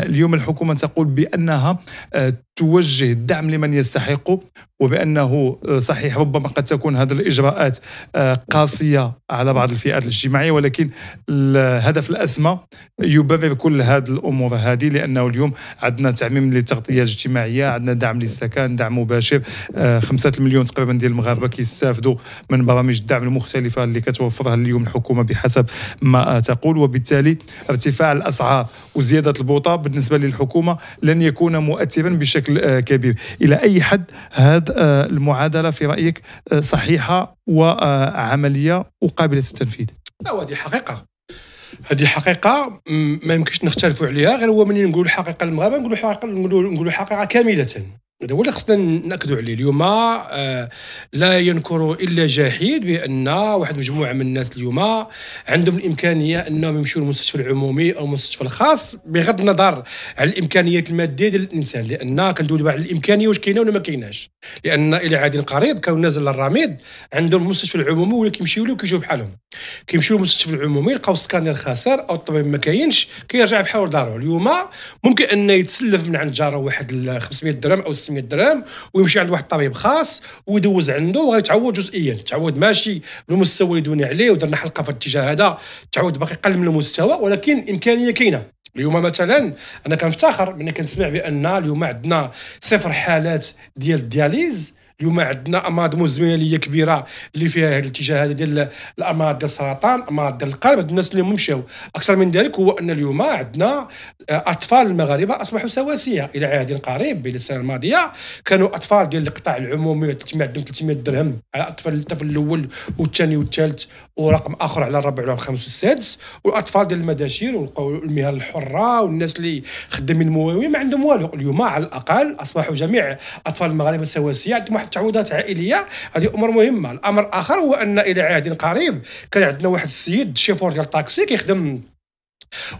اليوم الحكومة تقول بأنها آه، توجه الدعم لمن يستحقه وبانه آه، صحيح ربما قد تكون هذه الاجراءات آه، قاسيه على بعض الفئات الاجتماعيه ولكن الهدف الاسمى يبرر كل هذه الامور هذه لانه اليوم عندنا تعميم للتغطيه الاجتماعيه عندنا دعم للسكن دعم مباشر آه، خمسة المليون تقريبا ديال المغاربه كيستافدوا من برامج الدعم المختلفه اللي كتوفرها اليوم الحكومه بحسب ما تقول وبالتالي ارتفاع الاسعار وزياده البوطه بالنسبه للحكومه لن يكون مؤثرا بشكل بشكل آه، كبير الى اي حد هذه آه، المعادله في رايك آه، صحيحه وعمليه وقابله للتنفيذ لا هذه حقيقه هذه حقيقة ما يمكنش نختلفوا عليها غير هو منين نقول حقيقة المغاربة نقول حقيقة نقول حقيقة كاملة هذا هو اللي خصنا ناكدوا عليه اليوم آه، لا ينكر الا جاحيد بان واحد مجموعه من الناس اليوم عندهم الامكانيه انهم يمشيو للمستشفى العمومي او المستشفى الخاص بغض النظر على الامكانيات الماديه ديال الانسان لان كندويو على الامكانيه واش كاينه ولا ما كايناش لان الى عاد قريب كانوا نازل للرميد عندهم المستشفى العمومي ولا كيمشيو له وكيجيو بحالهم كيمشيو للمستشفى العمومي لقاو السكانير خاسر او الطبيب ما كاينش كيرجع بحال دارو اليوم ممكن انه يتسلف من عند جاره واحد 500 درهم او 500 درهم ويمشي عند واحد الطبيب خاص ويدوز عنده وغيتعوض جزئيا تعود ماشي بالمستوى اللي دوني عليه ودرنا حلقه في الاتجاه هذا تعود باقي قل من المستوى ولكن امكانيه كاينه اليوم مثلا انا كنفتخر ملي كنسمع بان اليوم عندنا صفر حالات ديال الدياليز اليوم عندنا امراض مزمنه كبيره اللي فيها هذا الاتجاه هذا ديال الامراض ديال السرطان امراض ديال القلب هاد الناس اللي مشاو اكثر من ذلك هو ان اليوم عندنا آه، اطفال المغاربه اصبحوا سواسيه الى عهد قريب الى السنه الماضيه كانوا اطفال ديال القطاع العمومي 300 عندهم 300 درهم على اطفال الطفل الاول والثاني والثالث ورقم اخر على الرابع وعلى الخامس والسادس والاطفال ديال المداشير والمهن الحره والناس اللي خدامين المواوي ما عندهم والو اليوم على الاقل اصبحوا جميع اطفال المغاربه سواسيه عندهم واحد التعويضات عائليه هذه امور مهمه الامر الاخر هو ان الى عهد قريب كان عندنا واحد السيد شيفور ديال الطاكسي كيخدم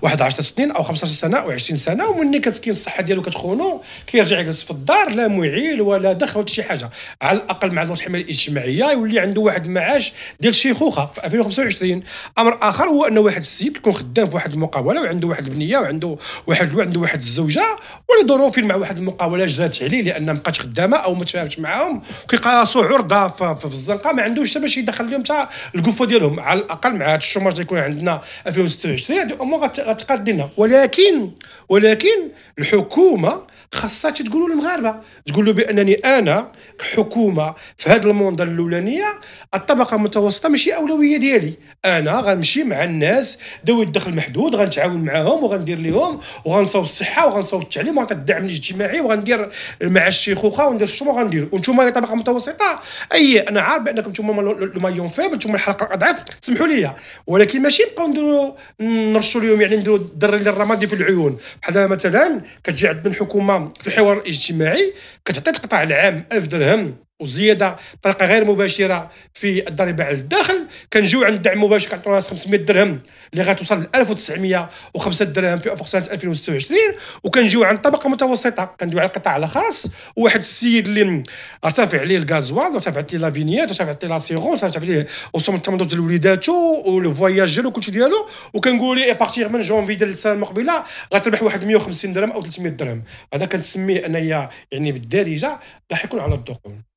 واحد 10 سنين او 15 سنه او 20 سنه ومني كتكين الصحه ديالو كتخونو كيرجع يجلس في الدار لا معيل ولا دخل ولا شي حاجه على الاقل مع الوضع الحمايه الاجتماعيه يولي عنده واحد المعاش ديال الشيخوخه في 2025 امر اخر هو ان واحد السيد يكون خدام في واحد المقاوله وعنده واحد البنيه وعنده واحد عنده واحد الزوجه ولظروف مع واحد المقاوله جرات عليه لان ما بقاش خدامه او ما تفاهمش معاهم كيلقى عرضه في الزنقه ما عندوش حتى باش يدخل لهم حتى القفه ديالهم على الاقل مع هذا الشوماج اللي يكون عندنا 2026 هذه امور الحكومه غتقاد لنا ولكن ولكن الحكومه خاصها تقول للمغاربه تقول له بانني انا كحكومه في هذا المنظر الاولانيه الطبقه المتوسطه ماشي اولويه ديالي انا غنمشي مع الناس ذوي الدخل المحدود غنتعاون معاهم وغندير لهم وغنصوب الصحه وغنصوب التعليم وغنعطي الدعم الاجتماعي وغندير مع الشيخوخه وندير الشمو وغندير وانتم يا طبقه متوسطه اي انا عارف بانكم انتم لو مايون فيبل انتم الحلقه الاضعف سمحوا لي ولكن ماشي نبقاو نديروا نرشوا اليوم يعني نديروا ديال الرمادي في العيون بحال مثلا كتجي عند الحكومه في الحوار الاجتماعي كتعطي القطاع العام 1000 درهم وزياده بطريقه غير مباشره في الضريبه على الداخل كنجيو عند الدعم المباشر كنعطيو ناس 500 درهم اللي غتوصل ل 1905 درهم في افق سنه 2026 وكنجيو عند طبقه متوسطه كندويو على القطاع الخاص واحد السيد اللي ارتفع عليه الغازوال ارتفعت ليه لافينيات ارتفعت ليه لاسيغونس ارتفع ليه وصوم التمدد لوليداتو ولو فواياج ديالو كلشي ديالو وكنقول ليه ابارتيغ من جونفي ديال السنه المقبله غتربح واحد 150 درهم او 300 درهم هذا كنسميه انايا يعني بالدارجه راح يكون على الدخول